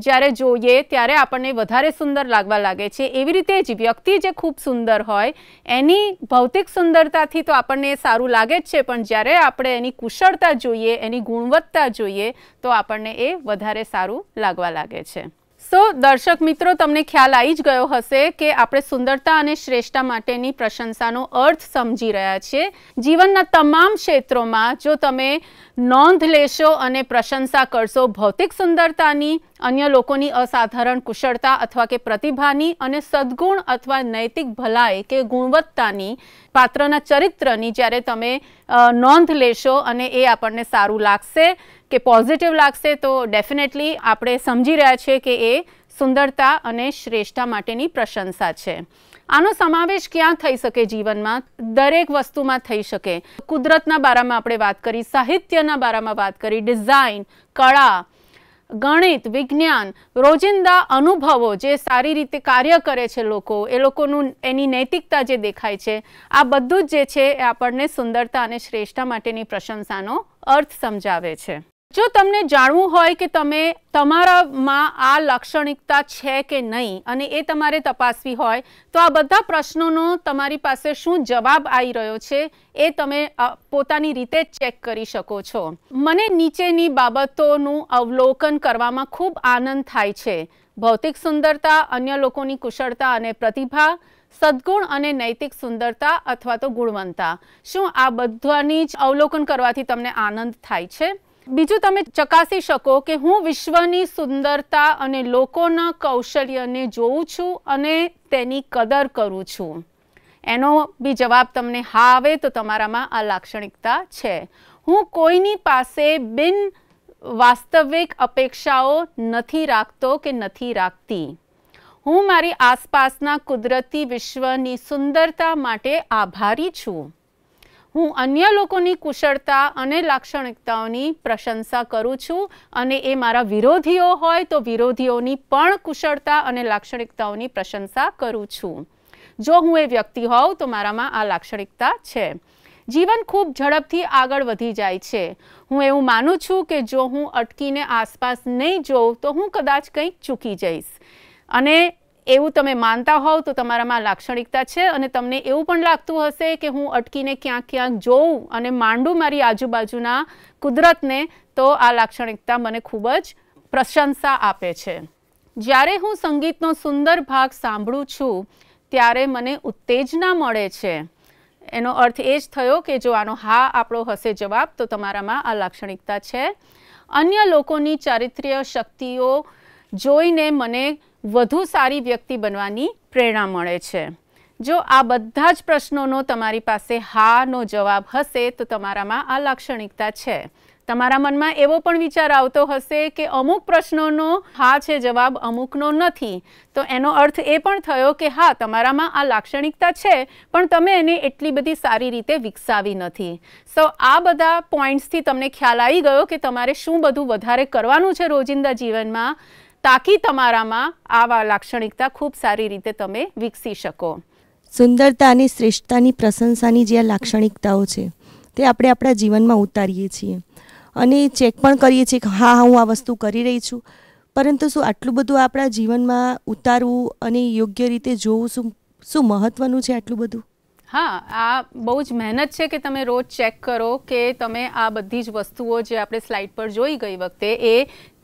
જ્યારે જોઈએ ત્યારે આપણને વધારે સુંદર લાગવા લાગે છે એવી રીતે જ વ્યક્તિ જે ખૂબ સુંદર હોય એની ભૌતિક સુંદરતાથી તો આપણને સારું લાગે જ છે પણ જ્યારે આપણે એની કુશળતા જોઈએ એની ગુણવત્તા જોઈએ તો આપણને એ વધારે સારું લાગવા લાગે છે સો દર્શક મિત્રો તમને ખ્યાલ આવી જ ગયો હશે કે આપણે સુંદરતા અને શ્રેષ્ઠતા માટેની પ્રશંસાનો અર્થ સમજી રહ્યા છીએ જીવનના તમામ ક્ષેત્રોમાં જો તમે નોંધ લેશો અને પ્રશંસા કરશો ભૌતિક સુંદરતાની અન્ય લોકોની અસાધારણ કુશળતા અથવા કે પ્રતિભાની અને સદ્ગુણ અથવા નૈતિક ભલાઈ કે ગુણવત્તાની પાત્રના ચરિત્રની જ્યારે તમે નોંધ લેશો અને એ આપણને સારું લાગશે કે પોઝિટિવ લાગશે તો ડેફિનેટલી આપણે સમજી રહ્યા છીએ કે એ સુંદરતા અને શ્રેષ્ઠતા માટેની પ્રશંસા છે આનો સમાવેશ ક્યાં થઈ શકે જીવનમાં દરેક વસ્તુમાં થઈ શકે કુદરતના બારામાં આપણે વાત કરી સાહિત્યના બારામાં વાત કરી ડિઝાઇન કળા ગણિત વિજ્ઞાન રોજિંદા અનુભવો જે સારી રીતે કાર્ય કરે છે લોકો એ લોકોનું એની નૈતિકતા જે દેખાય છે આ બધું જ જે છે એ આપણને સુંદરતા અને શ્રેષ્ઠતા માટેની પ્રશંસાનો અર્થ સમજાવે છે જો તમને જાણવું હોય કે તમે તમારામાં આ લાક્ષણિકતા છે કે નહીં અને એ તમારે તપાસવી હોય તો આ બધા પ્રશ્નોનો તમારી પાસે શું જવાબ આવી રહ્યો છે એ તમે પોતાની રીતે ચેક કરી શકો છો મને નીચેની બાબતોનું અવલોકન કરવામાં ખૂબ આનંદ થાય છે ભૌતિક સુંદરતા અન્ય લોકોની કુશળતા અને પ્રતિભા સદગુણ અને નૈતિક સુંદરતા અથવા તો ગુણવંતા શું આ બધાની જ અવલોકન કરવાથી તમને આનંદ થાય છે બીજું તમે ચકાસી શકો કે હું વિશ્વની સુંદરતા અને લોકોના કૌશલ્યને જોઉં છું અને તેની કદર કરું છું એનો બી જવાબ તમને હા આવે તો તમારામાં આ લાક્ષણિકતા છે હું કોઈની પાસે બિન વાસ્તવિક અપેક્ષાઓ નથી રાખતો કે નથી રાખતી હું મારી આસપાસના કુદરતી વિશ્વની સુંદરતા માટે આભારી છું હું અન્ય લોકોની કુશળતા અને લાક્ષણિકતાઓની પ્રશંસા કરું છું અને એ મારા વિરોધીઓ હોય તો વિરોધીઓની પણ કુશળતા અને લાક્ષણિકતાઓની પ્રશંસા કરું છું જો હું એ વ્યક્તિ હોઉં તો મારામાં આ લાક્ષણિકતા છે જીવન ખૂબ ઝડપથી આગળ વધી જાય છે હું એવું માનું છું કે જો હું અટકીને આસપાસ નહીં જોઉં તો હું કદાચ કંઈક ચૂકી જઈશ અને એવું તમે માનતા હોવ તો તમારામાં લાક્ષણિકતા છે અને તમને એવું પણ લાગતું હશે કે હું અટકીને ક્યાંક ક્યાંક જોઉં અને માંડું મારી આજુબાજુના કુદરતને તો આ લાક્ષણિકતા મને ખૂબ જ પ્રશંસા આપે છે જ્યારે હું સંગીતનો સુંદર ભાગ સાંભળું છું ત્યારે મને ઉત્તેજના મળે છે એનો અર્થ એ જ થયો કે જો આનો હા આપણો હશે જવાબ તો તમારામાં આ લાક્ષણિકતા છે અન્ય લોકોની ચારિત્ર્ય શક્તિઓ જોઈને મને વધુ સારી વ્યક્તિ બનવાની પ્રેરણા મળે છે જો આ બધા જ પ્રશ્નોનો તમારી પાસે હાનો જવાબ હશે તો તમારામાં આ લાક્ષણિકતા છે તમારા મનમાં એવો પણ વિચાર આવતો હશે કે અમુક પ્રશ્નોનો હા છે જવાબ અમુકનો નથી તો એનો અર્થ એ પણ થયો કે હા તમારામાં આ લાક્ષણિકતા છે પણ તમે એને એટલી બધી સારી રીતે વિકસાવી નથી સો આ બધા પોઈન્ટ્સથી તમને ખ્યાલ આવી ગયો કે તમારે શું બધું વધારે કરવાનું છે રોજિંદા જીવનમાં તાકી તમારામાં આવા લાક્ષણિકતા ખૂબ સારી રીતે તમે વિકસી શકો સુંદરતા અને શ્રેષ્ઠતાની પ્રશંસાની જે આ લાક્ષણિકતાઓ છે તે આપણે આપણા જીવનમાં ઉતારીએ છીએ અને ચેક પણ કરીએ છીએ કે હા હું આ વસ્તુ કરી રહી છું પરંતુ શું આટલું બધું આપણા જીવનમાં ઉતારવું અને યોગ્ય રીતે જોવું શું શું મહત્ત્વનું છે આટલું બધું હા આ બહુ જ મહેનત છે કે તમે રોજ ચેક કરો કે તમે આ બધી જ વસ્તુઓ જે આપણે સ્લાઇડ પર જોઈ ગઈ વખતે એ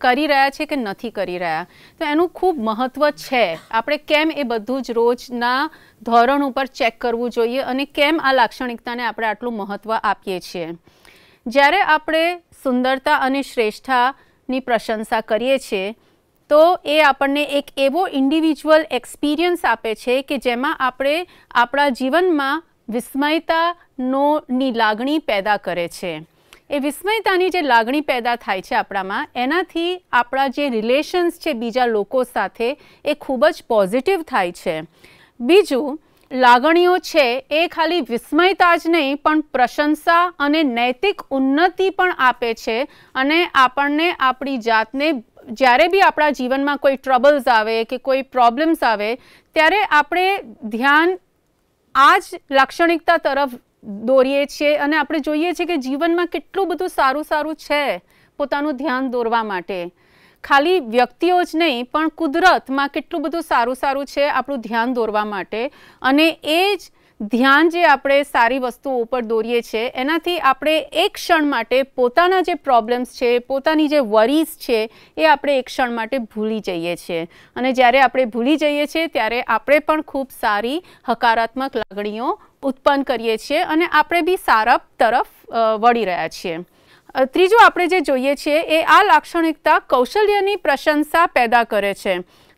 કરી રહ્યા છે કે નથી કરી રહ્યા તો એનું ખૂબ મહત્ત્વ છે આપણે કેમ એ બધું જ રોજના ધોરણ ઉપર ચેક કરવું જોઈએ અને કેમ આ લાક્ષણિકતાને આપણે આટલું મહત્ત્વ આપીએ છીએ જ્યારે આપણે સુંદરતા અને શ્રેષ્ઠાની પ્રશંસા કરીએ છીએ તો એ આપણને એક એવો ઇન્ડિવિજ્યુઅલ એક્સપિરિયન્સ આપે છે કે જેમાં આપણે આપણા જીવનમાં વિસ્મયતાનો ની લાગણી પેદા કરે છે એ વિસ્મયતાની જે લાગણી પેદા થાય છે આપણામાં એનાથી આપણા જે રિલેશન્સ છે બીજા લોકો સાથે એ ખૂબ જ પોઝિટિવ થાય છે બીજું લાગણીઓ છે એ ખાલી વિસ્મયતા જ નહીં પણ પ્રશંસા અને નૈતિક ઉન્નતિ પણ આપે છે અને આપણને આપણી જાતને જ્યારે બી આપણા જીવનમાં કોઈ ટ્રબલ્સ આવે કે કોઈ પ્રોબ્લેમ્સ આવે ત્યારે આપણે ધ્યાન આ જ લાક્ષણિકતા તરફ દોરીએ છે અને આપણે જોઈએ છે કે જીવનમાં કેટલું બધું સારું-સારું છે પોતાનો ધ્યાન દોરવા માટે ખાલી વ્યક્તિઓ જ નહીં પણ કુદરતમાં કેટલું બધું સારું-સારું છે આપણો ધ્યાન દોરવા માટે અને એ જ ધ્યાન જે આપણે સારી વસ્તુઓ પર દોરીએ છે એનાથી આપણે એક ક્ષણ માટે પોતાના જે પ્રોબ્લેમ્સ છે પોતાની જે વરીઝ છે એ આપણે એક ક્ષણ માટે ભૂલી જઈએ છીએ અને જ્યારે આપણે ભૂલી જઈએ છીએ ત્યારે આપણે પણ ખૂબ સારી હકારાત્મક લાગણીઓ ઉત્પન્ન કરીએ છીએ અને આપણે બી સારા તરફ વળી રહ્યા છીએ ત્રીજું આપણે જે જોઈએ છીએ એ આ લાક્ષણિકતા કૌશલ્યની પ્રશંસા પેદા કરે છે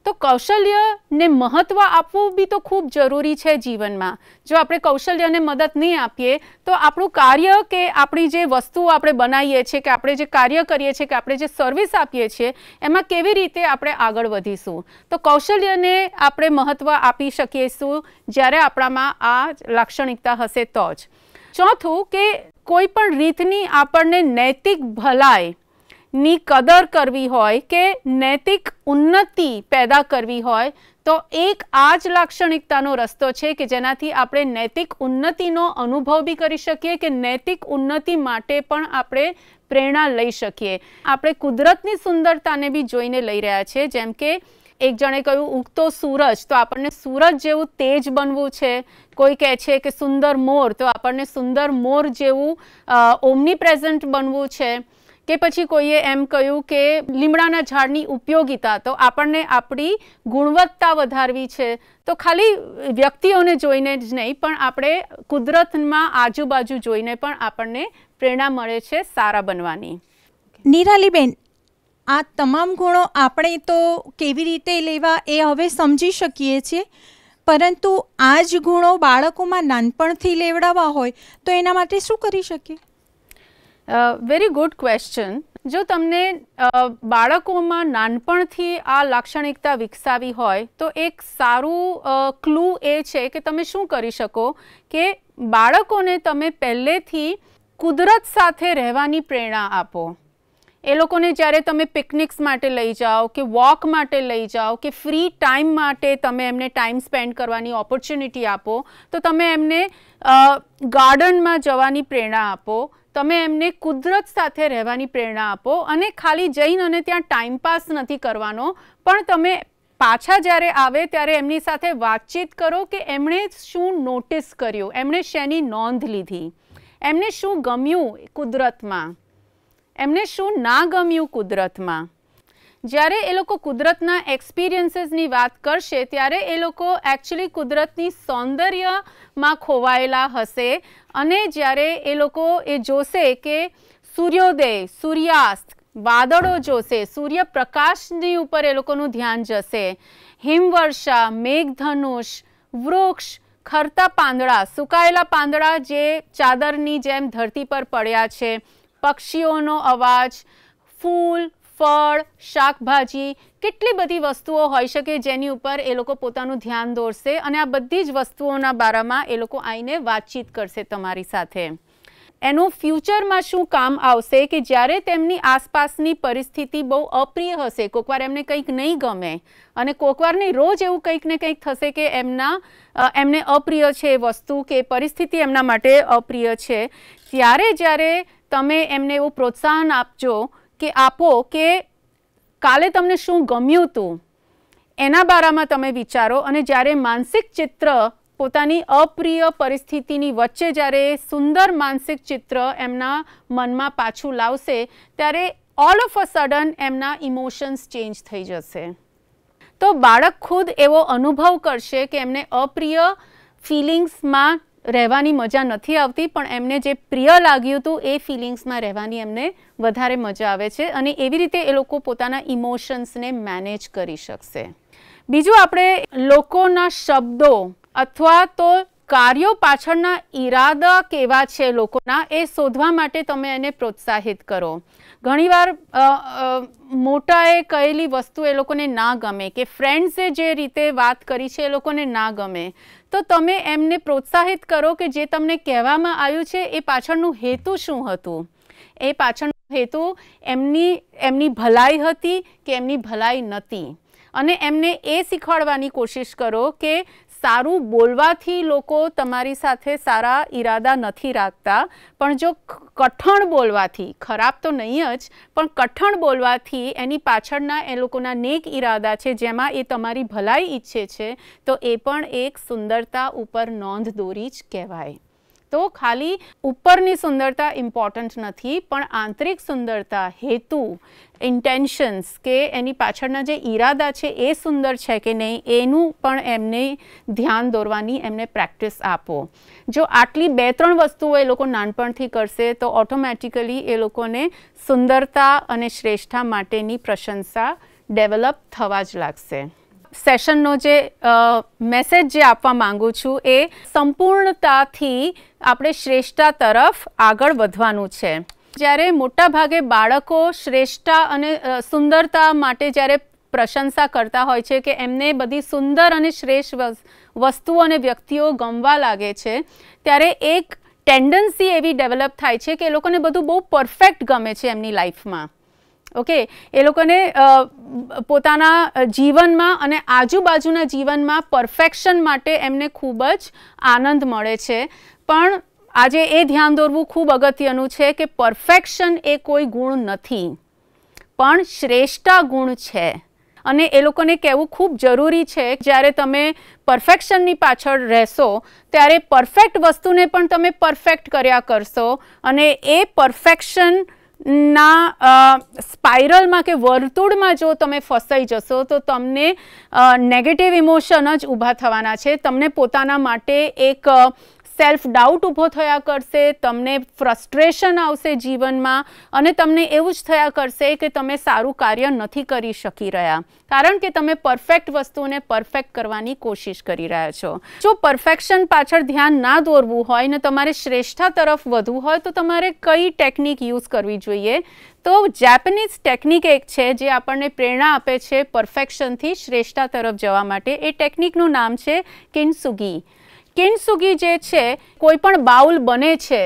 તો કૌશલ્યને મહત્ત્વ આપવું બી તો ખૂબ જરૂરી છે જીવનમાં જો આપણે કૌશલ્યને મદદ નહીં આપીએ તો આપણું કાર્ય કે આપણી જે વસ્તુઓ આપણે બનાવીએ છીએ કે આપણે જે કાર્ય કરીએ છીએ કે આપણે જે સર્વિસ આપીએ છીએ એમાં કેવી રીતે આપણે આગળ વધીશું તો કૌશલ્યને આપણે મહત્ત્વ આપી શકીશું જ્યારે આપણામાં આ લાક્ષણિકતા હશે તો જ ચોથું કે કોઈ પણ રીતની આપણને નૈતિક ભલાઈ ની કદર કરવી હોય કે નૈતિક ઉન્નતિ પેદા કરવી હોય તો એક આ જ લાક્ષણિકતાનો રસ્તો છે કે જેનાથી આપણે નૈતિક ઉન્નતિનો અનુભવ બી કરી શકીએ કે નૈતિક ઉન્નતિ માટે પણ આપણે પ્રેરણા લઈ શકીએ આપણે કુદરતની સુંદરતાને બી જોઈને લઈ રહ્યા છીએ જેમ કે એક જણે કહ્યું ઉગતો સૂરજ તો આપણને સૂરજ જેવું તેજ બનવું છે કોઈ કહે છે કે સુંદર મોર તો આપણને સુંદર મોર જેવું ઓમની પ્રેઝન્ટ બનવું છે કે પછી કોઈએ એમ કહ્યું કે લીમડાના ઝાડની ઉપયોગિતા તો આપણને આપણી ગુણવત્તા વધારવી છે તો ખાલી વ્યક્તિઓને જોઈને જ નહીં પણ આપણે કુદરતમાં આજુબાજુ જોઈને પણ આપણને પ્રેરણા મળે છે સારા બનવાની નિરાલીબેન આ તમામ ગુણો આપણે તો કેવી રીતે લેવા એ હવે સમજી શકીએ છીએ પરંતુ આ જ ગુણો બાળકોમાં નાનપણથી લેવડાવવા હોય તો એના માટે શું કરી શકીએ વેરી ગુડ ક્વેશ્ચન જો તમને બાળકોમાં નાનપણથી આ લાક્ષણિકતા વિકસાવી હોય તો એક સારું ક્લુ એ છે કે તમે શું કરી શકો કે બાળકોને તમે પહેલેથી કુદરત સાથે રહેવાની પ્રેરણા આપો એ લોકોને જ્યારે તમે પિકનિક્સ માટે લઈ જાઓ કે વોક માટે લઈ જાઓ કે ફ્રી ટાઈમ માટે તમે એમને ટાઈમ સ્પેન્ડ કરવાની ઓપોર્ચ્યુનિટી આપો તો તમે એમને ગાર્ડનમાં જવાની પ્રેરણા આપો તમે એમને કુદરત સાથે રહેવાની પ્રેરણા આપો અને ખાલી જઈને અને ત્યાં ટાઈમપાસ નથી કરવાનો પણ તમે પાછા જ્યારે આવે ત્યારે એમની સાથે વાતચીત કરો કે એમણે શું નોટિસ કર્યું એમણે શેની નોંધ લીધી એમને શું ગમ્યું કુદરતમાં એમને શું ના ગમ્યું કુદરતમાં જ્યારે એ લોકો કુદરતના એક્સપિરિયન્સીસની વાત કરશે ત્યારે એ લોકો એકચ્યુઅલી કુદરતની સૌંદર્યમાં ખોવાયેલા હશે અને જ્યારે એ લોકો એ જોશે કે સૂર્યોદય સૂર્યાસ્ત વાદળો જોશે સૂર્યપ્રકાશની ઉપર એ લોકોનું ધ્યાન જશે હિમવર્ષા મેઘધનુષ વૃક્ષ ખરતા પાંદડા સુકાયેલા પાંદડા જે ચાદરની જેમ ધરતી પર પડ્યા છે પક્ષીઓનો અવાજ ફૂલ ફળ શાકભાજી કેટલી બધી વસ્તુઓ હોય શકે જેની ઉપર એ લોકો પોતાનું ધ્યાન દોરસે અને આ બધી જ વસ્તુઓના બારામાં એ લોકો આઈને વાતચીત કરસે તમારી સાથે એનો ફ્યુચર માં શું કામ આવશે કે જ્યારે તેમની આસપાસની પરિસ્થિતિ બહુ અપ્રીય હશે કોકવાર એમને કંઈક નઈ ગમે અને કોકવારની રોજ એવું કંઈક ને કંઈક થસે કે એમના એમને અપ્રીય છે એ વસ્તુ કે પરિસ્થિતિ એમના માટે અપ્રીય છે ત્યારે જ્યારે તમે એમને એવો પ્રોત્સાહન આપજો કે આપો કે કાલે તમને શું ગમ્યું હતું એના બારામાં તમે વિચારો અને જ્યારે માનસિક ચિત્ર પોતાની અપ્રિય પરિસ્થિતિની વચ્ચે જ્યારે સુંદર માનસિક ચિત્ર એમના મનમાં પાછું લાવશે ત્યારે ઓલ ઓફ અ સડન એમના ઇમોશન્સ ચેન્જ થઈ જશે તો બાળક ખુદ એવો અનુભવ કરશે કે એમને અપ્રિય ફિલિંગ્સમાં રહેવાની મજા નથી આવતી પણ એમને જે પ્રિય લાગ્યું હતું એ ફિલિંગ્સમાં રહેવાની એમને વધારે મજા આવે છે અને એવી રીતે એ લોકો પોતાના ઇમોશન્સને મેનેજ કરી શકશે બીજું આપણે લોકોના શબ્દો અથવા તો કાર્યો પાછળના ઈરાદા કેવા છે લોકોના એ શોધવા માટે તમે એને પ્રોત્સાહિત કરો ઘણીવાર મોટાએ કહેલી વસ્તુ એ લોકોને ના ગમે કે ફ્રેન્ડ્સે જે રીતે વાત કરી છે એ લોકોને ના ગમે તો તમે એમને પ્રોત્સાહિત કરો કે જે તમને કહેવામાં આવ્યું છે એ પાછળનું હેતુ શું હતું એ પાછળનો હેતુ એમની એમની ભલાઈ હતી કે એમની ભલાઈ નહોતી અને એમને એ શીખવાડવાની કોશિશ કરો કે સારું બોલવાથી લોકો તમારી સાથે સારા ઈરાદા નથી રાખતા પણ જો કઠણ બોલવાથી ખરાબ તો નહીં જ પણ કઠણ બોલવાથી એની પાછળના એ લોકોના નેક ઈરાદા છે જેમાં એ તમારી ભલાઈ ઈચ્છે છે તો એ પણ એક સુંદરતા ઉપર નોંધ દોરી જ કહેવાય તો ખાલી ઉપરની સુંદરતા ઇમ્પોર્ટન્ટ નથી પણ આંતરિક સુંદરતા હેતુ ઇન્ટેન્શન્સ કે એની પાછળના જે ઈરાદા છે એ સુંદર છે કે નહીં એનું પણ એમને ધ્યાન દોરવાની એમને પ્રેક્ટિસ આપો જો આટલી બે ત્રણ વસ્તુઓ એ લોકો નાનપણથી કરશે તો ઓટોમેટિકલી એ લોકોને સુંદરતા અને શ્રેષ્ઠા માટેની પ્રશંસા ડેવલપ થવા જ લાગશે સેશનનો જે મેસેજ જે આપવા માંગુ છું એ સંપૂર્ણતાથી આપણે શ્રેષ્ઠતા તરફ આગળ વધવાનું છે જ્યારે મોટાભાગે બાળકો શ્રેષ્ઠતા અને સુંદરતા માટે જ્યારે પ્રશંસા કરતા હોય છે કે એમને બધી સુંદર અને શ્રેષ્ઠ વસ્તુઓ અને વ્યક્તિઓ ગમવા લાગે છે ત્યારે એક ટેન્ડન્સી એવી ડેવલપ થાય છે કે એ લોકોને બધું બહુ પરફેક્ટ ગમે છે એમની લાઈફમાં ઓકે એ લોકોને પોતાના જીવનમાં અને આજુબાજુના જીવનમાં પરફેક્શન માટે એમને ખૂબ જ આનંદ મળે છે પણ આજે એ ધ્યાન દોરવું ખૂબ અગત્યનું છે કે પરફેક્શન એ કોઈ ગુણ નથી પણ શ્રેષ્ઠા ગુણ છે અને એ લોકોને કહેવું ખૂબ જરૂરી છે જ્યારે તમે પરફેક્શનની પાછળ રહેશો ત્યારે પરફેક્ટ વસ્તુને પણ તમે પરફેક્ટ કર્યા કરશો અને એ પરફેક્શન ના સ્પાઇરલમાં કે વર્તુળમાં જો તમે ફસાઈ જશો તો તમને નેગેટિવ ઇમોશન જ ઊભા થવાના છે તમને પોતાના માટે એક सेल्फ डाउट ઉભો થયા કરસે તમને ફ્રસ્ટ્રેશન આવશે જીવનમાં અને તમને એવું જ થયા કરસે કે તમે સારું કાર્ય નથી કરી શકી રહ્યા કારણ કે તમે પરફેક્ટ વસ્તુને પરફેક્ટ કરવાની કોશિશ કરી રહ્યા છો જો પરફેક્શન પાછળ ધ્યાન ના દોરવું હોય ને તમારા શ્રેષ્ઠા તરફ વધવું હોય તો તમારે કઈ ટેકનિક યુઝ કરવી જોઈએ તો જાપાનીઝ ટેકનિક એક છે જે આપણને પ્રેરણા આપે છે પરફેક્શન થી શ્રેષ્ઠા તરફ જવા માટે એ ટેકનિક નું નામ છે કિનસુગી કિન્ટસુગી જે છે કોઈ પણ બાઉલ બને છે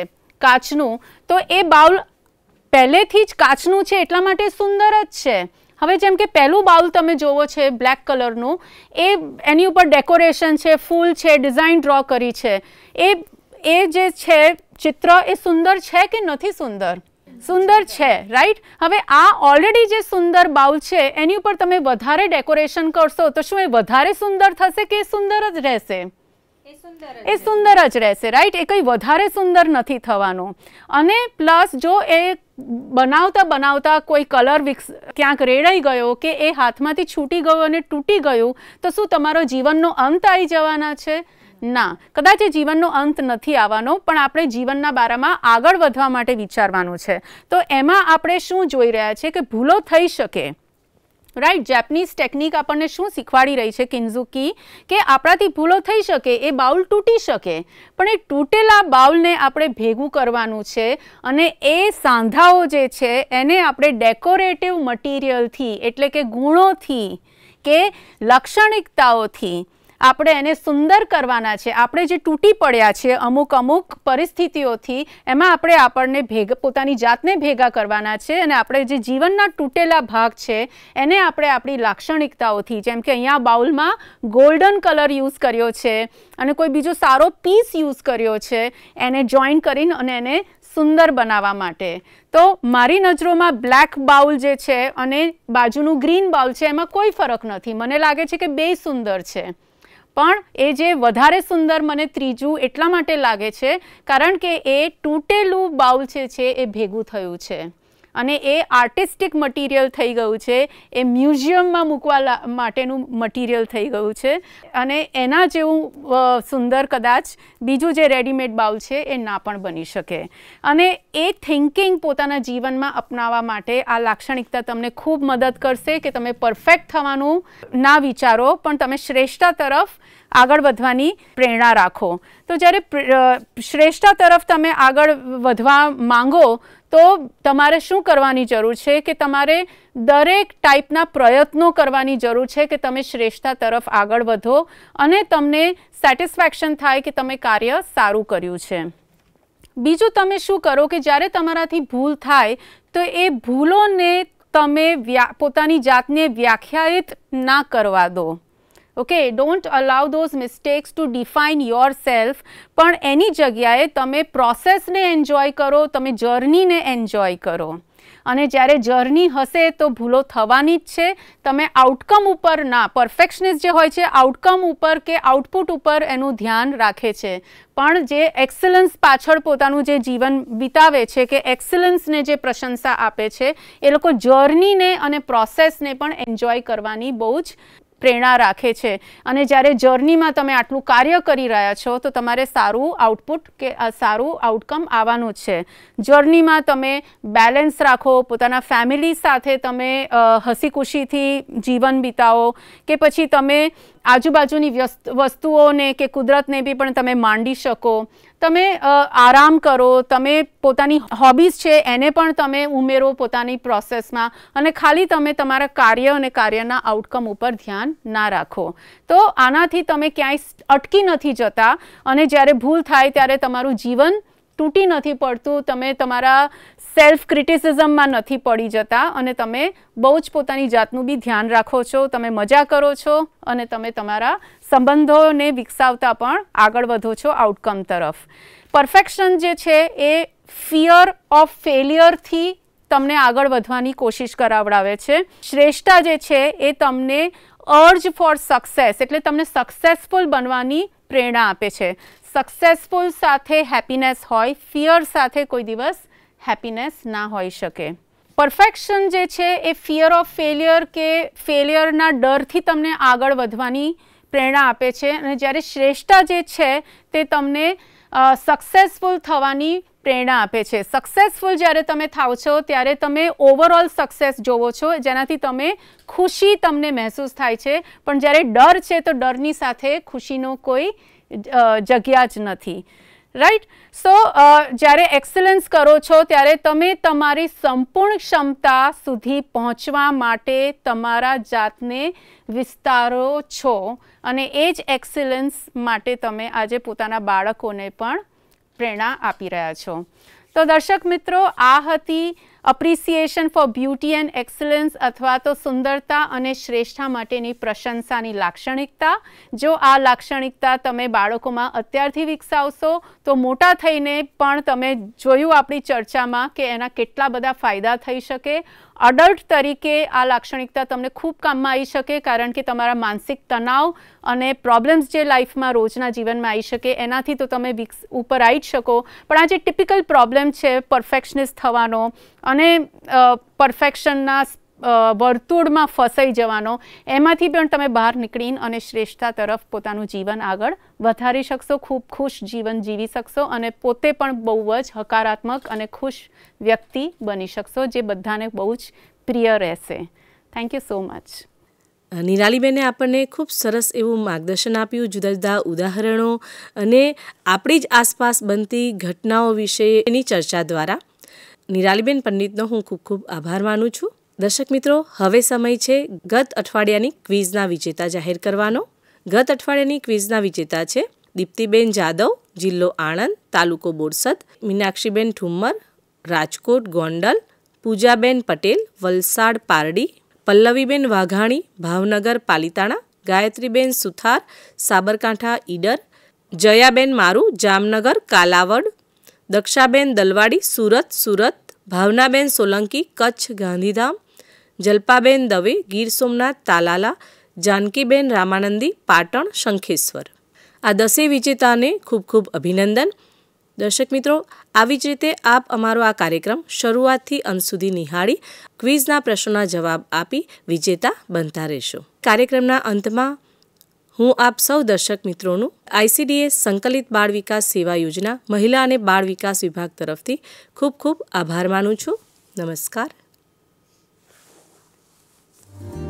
કાચનું તો એ બાઉલ પહેલેથી જ કાચનું છે એટલા માટે સુંદર જ છે હવે જેમ કે પહેલું બાઉલ તમે જોવો છે બ્લેક કલરનું એ એની ઉપર ડેકોરેશન છે ફૂલ છે ડિઝાઇન ડ્રો કરી છે એ એ જે છે ચિત્ર એ સુંદર છે કે નથી સુંદર સુંદર છે રાઈટ હવે આ ઓલરેડી જે સુંદર બાઉલ છે એની ઉપર તમે વધારે ડેકોરેશન કરશો તો શું એ વધારે સુંદર થશે કે સુંદર જ રહેશે એ સુંદર જ રહેશે રાઈટ એ કંઈ વધારે સુંદર નથી થવાનું અને પ્લસ જો એ બનાવતા બનાવતા કોઈ કલર વિક્સ ક્યાંક રેડાઈ ગયો કે એ હાથમાંથી છૂટી ગયો અને તૂટી ગયું તો શું તમારો જીવનનો અંત આવી જવાના છે ના કદાચ એ જીવનનો અંત નથી આવવાનો પણ આપણે જીવનના બારામાં આગળ વધવા માટે વિચારવાનું છે તો એમાં આપણે શું જોઈ રહ્યા છે કે ભૂલો થઈ શકે રાઈટ જેપનીઝ ટેકનિક આપણને શું શીખવાડી રહી છે કિન્ઝુકી કે આપણાથી ભૂલો થઈ શકે એ બાઉલ તૂટી શકે પણ એ તૂટેલા બાઉલને આપણે ભેગું કરવાનું છે અને એ સાંધાઓ જે છે એને આપણે ડેકોરેટિવ મટીરિયલથી એટલે કે ગુણોથી કે લાક્ષણિકતાઓથી આપણે એને સુંદર કરવાના છે આપણે જે તૂટી પડ્યા છે અમુક અમુક પરિસ્થિતિઓથી એમાં આપણે આપણને ભેગ પોતાની જાતને ભેગા કરવાના છે અને આપણે જે જીવનના તૂટેલા ભાગ છે એને આપણે આપણી લાક્ષણિકતાઓથી જેમ કે અહીંયા બાઉલમાં ગોલ્ડન કલર યુઝ કર્યો છે અને કોઈ બીજો સારો પીસ યુઝ કર્યો છે એને જોઈન કરીને અને એને સુંદર બનાવવા માટે તો મારી નજરોમાં બ્લેક બાઉલ જે છે અને બાજુનું ગ્રીન બાઉલ છે એમાં કોઈ ફરક નથી મને લાગે છે કે બે સુંદર છે પણ એ જે વધારે સુંદર મને ત્રીજું એટલા માટે લાગે છે કારણ કે એ તૂટેલું બાઉલ છે એ ભેગું થયું છે અને એ આર્ટિસ્ટિક મટીરિયલ થઈ ગયું છે એ મ્યુઝિયમમાં મૂકવા માટેનું મટીરિયલ થઈ ગયું છે અને એના જેવું સુંદર કદાચ બીજું જે રેડીમેડ બાઉલ છે એ ના પણ બની શકે અને એ થિંકિંગ પોતાના જીવનમાં અપનાવવા માટે આ લાક્ષણિકતા તમને ખૂબ મદદ કરશે કે તમે પરફેક્ટ થવાનું ના વિચારો પણ તમે શ્રેષ્ઠતા તરફ આગળ વધવાની પ્રેરણા રાખો તો જ્યારે શ્રેષ્ઠતા તરફ તમે આગળ વધવા માંગો તો તમારે શું કરવાની જરૂર છે કે તમારે દરેક ટાઈપના પ્રયત્નો કરવાની જરૂર છે કે તમે શ્રેષ્ઠતા તરફ આગળ વધો અને તમને સેટિસ્ફેક્શન થાય કે તમે કાર્ય સારું કર્યું છે બીજું તમે શું કરો કે જ્યારે તમારાથી ભૂલ થાય તો એ ભૂલોને તમે વ્યા પોતાની જાતને વ્યાખ્યાયિત ના કરવા દો okay don't allow those mistakes to define yourself પણ એની જગ્યાએ તમે પ્રોસેસને એન્જોય કરો તમે જર્નીને એન્જોય કરો અને જ્યારે જર્ની હશે તો ભૂલો થવાની જ છે તમે આઉટકમ ઉપર ના પરફેક્શનિસ્ટ જે હોય છે આઉટકમ ઉપર કે આઉટપુટ ઉપર એનું ધ્યાન રાખે છે પણ જે એક્સલન્સ પાછળ પોતાનું જે જીવન વિતાવે છે કે એક્સલન્સને જે પ્રશંસા આપે છે એ લોકો જર્નીને અને પ્રોસેસને પણ એન્જોય કરવાની બહુ જ પ્રેરણા રાખે છે અને જ્યારે જર્નીમાં તમે આટલું કાર્ય કરી રહ્યા છો તો તમારે સારું આઉટપુટ કે સારું આઉટકમ આવવાનું છે જર્નીમાં તમે બેલેન્સ રાખો પોતાના ફેમિલી સાથે તમે હસી ખુશીથી જીવન વિતાવો કે પછી તમે આજુબાજુની વસ્તુઓને કે કુદરતને બી પણ તમે માંડી શકો તમે આરામ કરો તમે પોતાની હોબીઝ છે એને પણ તમે ઉમેરો પોતાની પ્રોસેસમાં અને ખાલી તમે તમારા કાર્ય અને કાર્યના આઉટકમ ઉપર ધ્યાન ના રાખો તો આનાથી તમે ક્યાંય અટકી નથી જતા અને જ્યારે ભૂલ થાય ત્યારે તમારું જીવન તૂટી નથી પડતું તમે તમારા સેલ્ફ ક્રિટિસિઝમમાં નથી પડી જતા અને તમે બહુ જ પોતાની જાતનું બી ધ્યાન રાખો છો તમે મજા કરો છો અને તમે તમારા સંબંધોને વિકસાવતા પણ આગળ વધો છો આઉટકમ તરફ પરફેક્શન જે છે એ ફિયર ઓફ ફેલિયરથી તમને આગળ વધવાની કોશિશ કરાવડાવે છે શ્રેષ્ઠતા જે છે એ તમને અર્જ ફોર સક્સેસ એટલે તમને સક્સેસફુલ બનવાની પ્રેરણા આપે છે સક્સેસફુલ સાથે હેપીનેસ હોય ફિયર સાથે કોઈ દિવસ હેપીનેસ ના હોઈ શકે પરફેક્શન જે છે એ ફિયર ઓફ ફેલિયર કે ફેલિયરના ડરથી તમને આગળ વધવાની પ્રેરણા આપે છે અને જ્યારે શ્રેષ્ઠા જે છે તે તમને સક્સેસફુલ થવાની પ્રેરણા આપે છે સક્સેસફુલ જ્યારે તમે થાવ છો ત્યારે તમે ઓવરઓલ સક્સેસ જોવો છો જેનાથી તમે ખુશી તમને મહેસૂસ થાય છે પણ જ્યારે ડર છે તો ડરની સાથે ખુશીનો કોઈ જગ્યા જ નથી રાઈટ સો uh, જ્યારે એક્સલન્સ કરો છો ત્યારે તમે તમારી સંપૂર્ણ ક્ષમતા સુધી પહોંચવા માટે તમારા જાતને વિસ્તારો છો અને એ જ એક્સલન્સ માટે તમે આજે પોતાના બાળકોને પણ પ્રેરણા આપી રહ્યા છો તો દર્શક મિત્રો આ હતી appreciation for beauty and excellence અથવા તો સુંદરતા અને શ્રેષ્ઠા માટેની પ્રશંસાની લાક્ષણિકતા જો આ લાક્ષણિકતા તમે બાળકોમાં અત્યારથી વિકસાવશો તો મોટા થઈને પણ તમે જોયું આપણી ચર્ચામાં કે એના કેટલા બધા ફાયદા થઈ શકે અડલ્ટ તરીકે આ લાક્ષણિકતા તમને ખૂબ કામમાં આવી શકે કારણ કે તમારા માનસિક તણાવ અને પ્રોબ્લેમ્સ જે લાઈફમાં રોજના જીવનમાં આવી શકે એનાથી તો તમે વિકસ ઉપર આવી જ શકો પણ આ જે ટિપિકલ પ્રોબ્લેમ છે પરફેક્શનિસ્ટ થવાનો અને પરફેક્શનના વર્તુળમાં ફસાઈ જવાનો એમાંથી પણ તમે બહાર નીકળીને અને શ્રેષ્ઠતા તરફ પોતાનું જીવન આગળ વધારી શકશો ખૂબ ખુશ જીવન જીવી શકશો અને પોતે પણ બહુ જ હકારાત્મક અને ખુશ વ્યક્તિ બની શકશો જે બધાને બહુ જ પ્રિય રહેશે થેન્ક યુ સો મચ નિરાલીબેને આપણને ખૂબ સરસ એવું માર્ગદર્શન આપ્યું જુદા જુદા ઉદાહરણો અને આપણી જ આસપાસ બનતી ઘટનાઓ વિશે એની ચર્ચા દ્વારા નિરાલીબેન પંડિતનો હું ખૂબ ખૂબ આભાર માનું છું દર્શક મિત્રો હવે સમય છે ગત અઠવાડિયાની ક્વિઝના વિજેતા જાહેર કરવાનો ગત અઠવાડિયાની ક્વિઝના વિજેતા છે દીપ્તિબેન જાદવ જિલ્લો આણંદ તાલુકો બોરસદ મીનાક્ષીબેન ઠુમ્મર રાજકોટ ગોંડલ પૂજાબેન પટેલ વલસાડ પારડી પલ્લવીબેન વાઘાણી ભાવનગર પાલિતાણા ગાયત્રીબેન સુથાર સાબરકાંઠા ઈડર જયાબેન મારુ જામનગર કાલાવડ દક્ષાબેન દલવાડી સુરત સુરત ભાવનાબેન સોલંકી કચ્છ ગાંધીધામ જલ્પાબેન દવે ગીર સોમનાથ તાલાલા જાનકીબેન રામાનંદી પાટણ શંખેશ્વર આ દસે વિજેતાને ખૂબ ખૂબ અભિનંદન દર્શક મિત્રો આવી જ રીતે આપ અમારો આ કાર્યક્રમ શરૂઆતથી અંત સુધી નિહાળી ક્વિઝના પ્રશ્નોના જવાબ આપી વિજેતા બનતા રહેશો કાર્યક્રમના અંતમાં હું આપ સૌ દર્શક મિત્રોનું આઈસીડીએ સંકલિત બાળ વિકાસ સેવા યોજના મહિલા અને બાળ વિકાસ વિભાગ તરફથી ખૂબ ખૂબ આભાર માનું છું નમસ્કાર you.